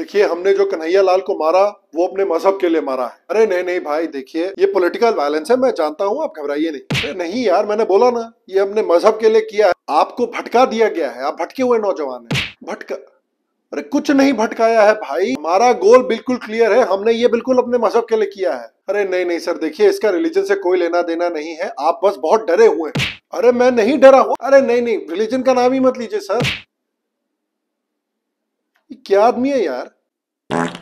देखिए हमने जो कन्हैया लाल को मारा वो अपने मजहब के लिए मारा है अरे नहीं नहीं भाई देखिए ये पॉलिटिकल वायलेंस है मैं जानता हूँ आप घबराइए नहीं अरे नहीं यार मैंने बोला ना ये हमने मजहब के लिए किया है आपको भटका दिया गया है आप भटके हुए नौजवान है भटका अरे कुछ नहीं भटकाया है भाई हमारा गोल बिल्कुल क्लियर है हमने ये बिल्कुल अपने मजहब के लिए किया है अरे नहीं नहीं सर देखिए इसका रिलीजन से कोई लेना देना नहीं है आप बस बहुत डरे हुए हैं अरे मैं नहीं डरा हूँ अरे नहीं नहीं रिलीजन का नाम ही मत लीजिए सर क्या आदमी है यार